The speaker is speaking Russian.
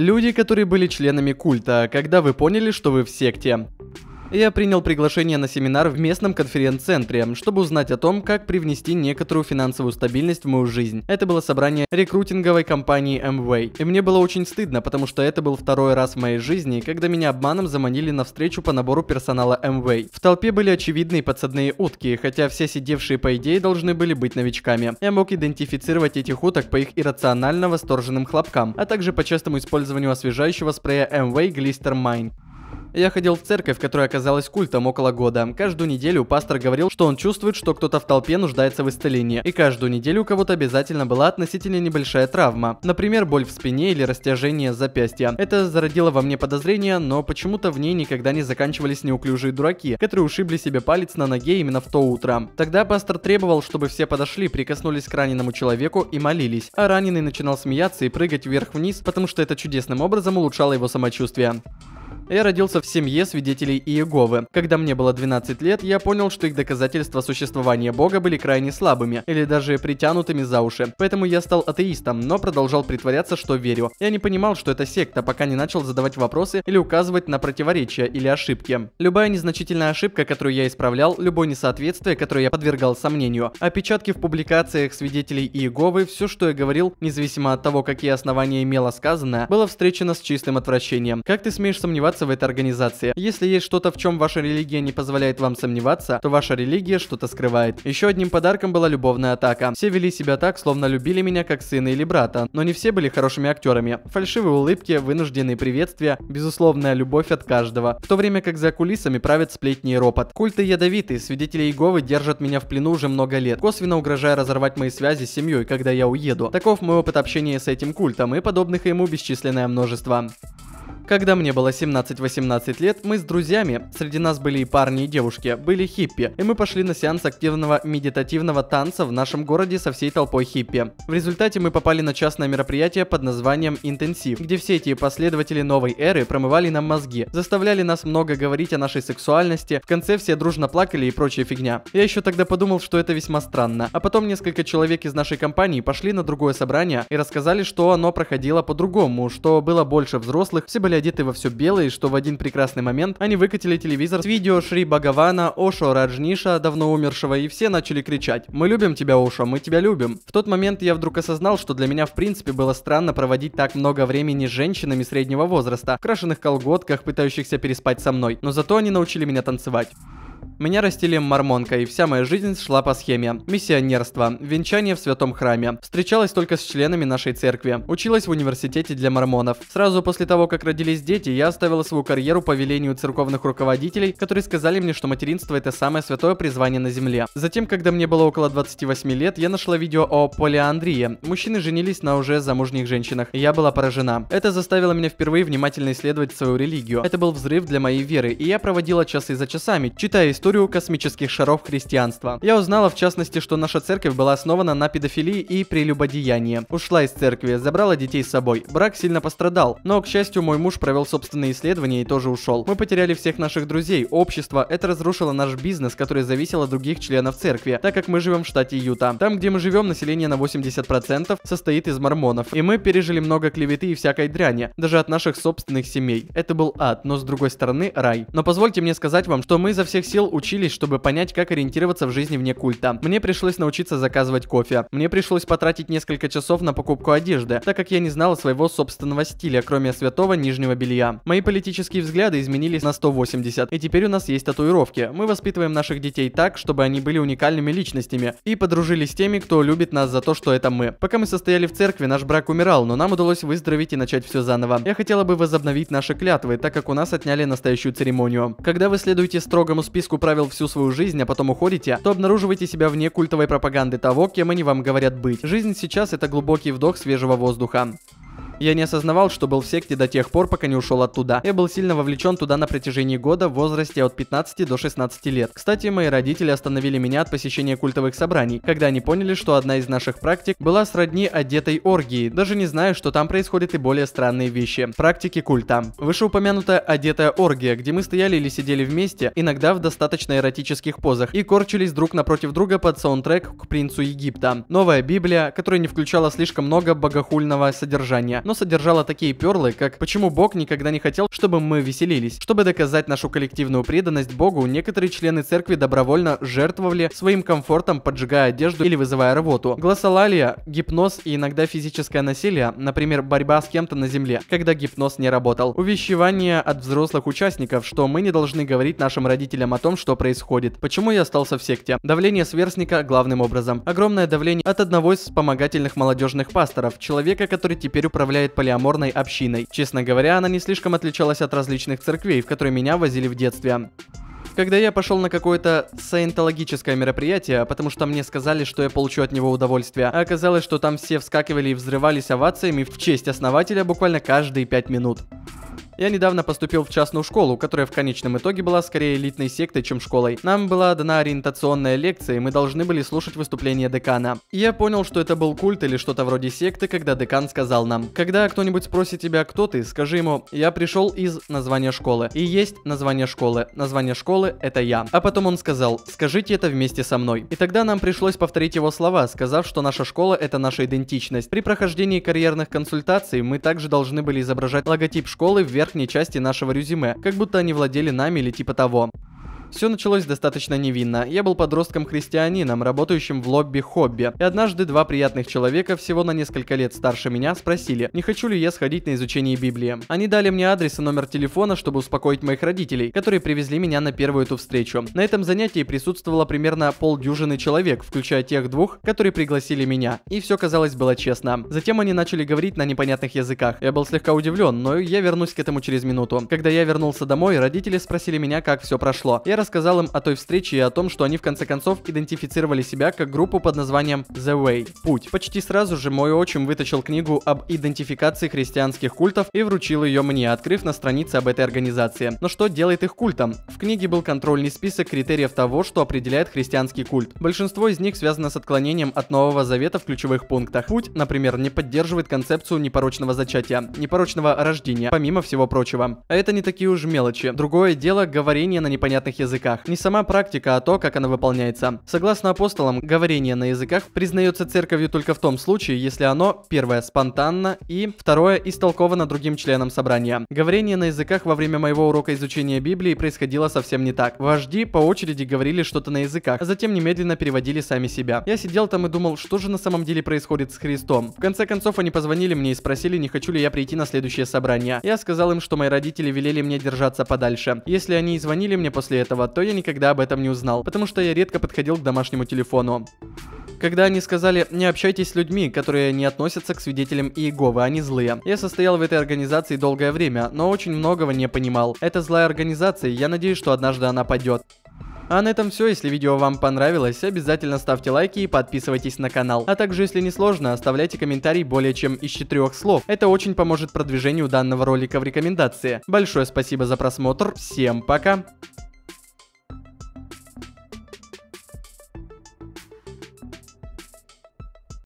Люди, которые были членами культа, когда вы поняли, что вы в секте. Я принял приглашение на семинар в местном конференц-центре, чтобы узнать о том, как привнести некоторую финансовую стабильность в мою жизнь. Это было собрание рекрутинговой компании Mway, И мне было очень стыдно, потому что это был второй раз в моей жизни, когда меня обманом заманили на встречу по набору персонала Mway. В толпе были очевидные подсадные утки, хотя все сидевшие по идее должны были быть новичками. Я мог идентифицировать этих уток по их иррационально восторженным хлопкам, а также по частому использованию освежающего спрея Mway Glister Mind. Я ходил в церковь, которая оказалась культом около года. Каждую неделю пастор говорил, что он чувствует, что кто-то в толпе нуждается в исцелении. И каждую неделю у кого-то обязательно была относительно небольшая травма. Например, боль в спине или растяжение запястья. Это зародило во мне подозрения, но почему-то в ней никогда не заканчивались неуклюжие дураки, которые ушибли себе палец на ноге именно в то утро. Тогда пастор требовал, чтобы все подошли, прикоснулись к раненому человеку и молились. А раненый начинал смеяться и прыгать вверх-вниз, потому что это чудесным образом улучшало его самочувствие. Я родился в семье свидетелей Иеговы. Когда мне было 12 лет, я понял, что их доказательства существования Бога были крайне слабыми, или даже притянутыми за уши. Поэтому я стал атеистом, но продолжал притворяться, что верю. Я не понимал, что это секта, пока не начал задавать вопросы или указывать на противоречия или ошибки. Любая незначительная ошибка, которую я исправлял, любое несоответствие, которое я подвергал сомнению, опечатки в публикациях свидетелей Иеговы, все, что я говорил, независимо от того, какие основания имело сказанное, было встречено с чистым отвращением. Как ты смеешь сомневаться сомневаться в этой организации. Если есть что-то, в чем ваша религия не позволяет вам сомневаться, то ваша религия что-то скрывает. Еще одним подарком была любовная атака. Все вели себя так, словно любили меня как сына или брата, но не все были хорошими актерами. Фальшивые улыбки, вынужденные приветствия, безусловная любовь от каждого. В то время как за кулисами правят сплетни и ропот. Культы ядовитые, свидетели Иеговы держат меня в плену уже много лет, косвенно угрожая разорвать мои связи с семьей, когда я уеду. Таков мой опыт общения с этим культом и подобных ему бесчисленное множество. Когда мне было 17-18 лет, мы с друзьями, среди нас были и парни, и девушки, были хиппи, и мы пошли на сеанс активного медитативного танца в нашем городе со всей толпой хиппи. В результате мы попали на частное мероприятие под названием «Интенсив», где все эти последователи новой эры промывали нам мозги, заставляли нас много говорить о нашей сексуальности, в конце все дружно плакали и прочая фигня. Я еще тогда подумал, что это весьма странно, а потом несколько человек из нашей компании пошли на другое собрание и рассказали, что оно проходило по-другому, что было больше взрослых, все были одеты во все белое, что в один прекрасный момент они выкатили телевизор с видео Шри Бхагавана, Ошо Раджниша, давно умершего, и все начали кричать «Мы любим тебя, Ошо, мы тебя любим». В тот момент я вдруг осознал, что для меня в принципе было странно проводить так много времени с женщинами среднего возраста, в крашеных колготках, пытающихся переспать со мной, но зато они научили меня танцевать. Меня растили мормонкой, вся моя жизнь шла по схеме. Миссионерство, венчание в святом храме. Встречалась только с членами нашей церкви. Училась в университете для мормонов. Сразу после того, как родились дети, я оставила свою карьеру по велению церковных руководителей, которые сказали мне, что материнство это самое святое призвание на земле. Затем, когда мне было около 28 лет, я нашла видео о полиандрии. Мужчины женились на уже замужних женщинах. Я была поражена. Это заставило меня впервые внимательно исследовать свою религию. Это был взрыв для моей веры, и я проводила часы за часами, читая историю историю космических шаров христианства. Я узнала в частности, что наша церковь была основана на педофилии и прелюбодеянии. Ушла из церкви, забрала детей с собой. Брак сильно пострадал, но, к счастью, мой муж провел собственные исследования и тоже ушел. Мы потеряли всех наших друзей, общество, это разрушило наш бизнес, который зависел от других членов церкви, так как мы живем в штате Юта. Там, где мы живем, население на 80% состоит из мормонов, и мы пережили много клеветы и всякой дряни, даже от наших собственных семей. Это был ад, но с другой стороны рай. Но позвольте мне сказать вам, что мы изо всех сил учились, чтобы понять, как ориентироваться в жизни вне культа. Мне пришлось научиться заказывать кофе. Мне пришлось потратить несколько часов на покупку одежды, так как я не знала своего собственного стиля, кроме святого нижнего белья. Мои политические взгляды изменились на 180, и теперь у нас есть татуировки. Мы воспитываем наших детей так, чтобы они были уникальными личностями и подружились с теми, кто любит нас за то, что это мы. Пока мы состояли в церкви, наш брак умирал, но нам удалось выздороветь и начать все заново. Я хотела бы возобновить наши клятвы, так как у нас отняли настоящую церемонию. Когда вы следуете строгому списку правил всю свою жизнь, а потом уходите, то обнаруживаете себя вне культовой пропаганды того, кем они вам говорят быть. Жизнь сейчас это глубокий вдох свежего воздуха. Я не осознавал, что был в секте до тех пор, пока не ушел оттуда. Я был сильно вовлечен туда на протяжении года в возрасте от 15 до 16 лет. Кстати, мои родители остановили меня от посещения культовых собраний, когда они поняли, что одна из наших практик была сродни одетой оргии, даже не зная, что там происходят и более странные вещи. Практики культа. Вышеупомянутая одетая оргия, где мы стояли или сидели вместе, иногда в достаточно эротических позах, и корчились друг напротив друга под саундтрек к принцу Египта. Новая Библия, которая не включала слишком много богохульного содержания, но содержала такие перлы, как «Почему Бог никогда не хотел, чтобы мы веселились?». Чтобы доказать нашу коллективную преданность Богу, некоторые члены церкви добровольно жертвовали своим комфортом, поджигая одежду или вызывая работу, Глоссолалия, гипноз и иногда физическое насилие, например, борьба с кем-то на земле, когда гипноз не работал. Увещевание от взрослых участников, что мы не должны говорить нашим родителям о том, что происходит. Почему я остался в секте? Давление сверстника главным образом. Огромное давление от одного из вспомогательных молодежных пасторов, человека, который теперь управляет управляет полиаморной общиной. Честно говоря, она не слишком отличалась от различных церквей, в которые меня возили в детстве. Когда я пошел на какое-то саентологическое мероприятие, потому что мне сказали, что я получу от него удовольствие, а оказалось, что там все вскакивали и взрывались овациями в честь основателя буквально каждые пять минут. Я недавно поступил в частную школу, которая в конечном итоге была скорее элитной сектой, чем школой. Нам была дана ориентационная лекция, и мы должны были слушать выступление декана. И я понял, что это был культ или что-то вроде секты, когда декан сказал нам, когда кто-нибудь спросит тебя, кто ты, скажи ему, я пришел из названия школы. И есть название школы. Название школы — это я. А потом он сказал, скажите это вместе со мной. И тогда нам пришлось повторить его слова, сказав, что наша школа — это наша идентичность. При прохождении карьерных консультаций мы также должны были изображать логотип школы вверх верхней части нашего резюме, как будто они владели нами или типа того. Все началось достаточно невинно. Я был подростком-христианином, работающим в лобби хобби. И однажды два приятных человека, всего на несколько лет старше меня, спросили, не хочу ли я сходить на изучение Библии. Они дали мне адрес и номер телефона, чтобы успокоить моих родителей, которые привезли меня на первую эту встречу. На этом занятии присутствовало примерно полдюжины человек, включая тех двух, которые пригласили меня. И все, казалось, было честно. Затем они начали говорить на непонятных языках. Я был слегка удивлен, но я вернусь к этому через минуту. Когда я вернулся домой, родители спросили меня, как все прошло. Я рассказал им о той встрече и о том, что они в конце концов идентифицировали себя как группу под названием The Way – Путь. Почти сразу же мой отчим вытащил книгу об идентификации христианских культов и вручил ее мне, открыв на странице об этой организации. Но что делает их культом? В книге был контрольный список критериев того, что определяет христианский культ. Большинство из них связано с отклонением от Нового Завета в ключевых пунктах. Путь, например, не поддерживает концепцию непорочного зачатия, непорочного рождения, помимо всего прочего. А это не такие уж мелочи. Другое дело говорение на непонятных языках языках. Не сама практика, а то, как она выполняется. Согласно апостолам, говорение на языках признается церковью только в том случае, если оно, первое, спонтанно и, второе, истолковано другим членом собрания. Говорение на языках во время моего урока изучения Библии происходило совсем не так. Вожди по очереди говорили что-то на языках, а затем немедленно переводили сами себя. Я сидел там и думал, что же на самом деле происходит с Христом. В конце концов, они позвонили мне и спросили, не хочу ли я прийти на следующее собрание. Я сказал им, что мои родители велели мне держаться подальше. Если они и звонили мне после этого, этого, то я никогда об этом не узнал, потому что я редко подходил к домашнему телефону. Когда они сказали «не общайтесь с людьми, которые не относятся к свидетелям Иеговы, они злые». Я состоял в этой организации долгое время, но очень многого не понимал. Это злая организация, я надеюсь, что однажды она падет. А на этом все, если видео вам понравилось, обязательно ставьте лайки и подписывайтесь на канал. А также, если не сложно, оставляйте комментарий более чем из четырех слов. Это очень поможет продвижению данного ролика в рекомендации. Большое спасибо за просмотр, всем пока!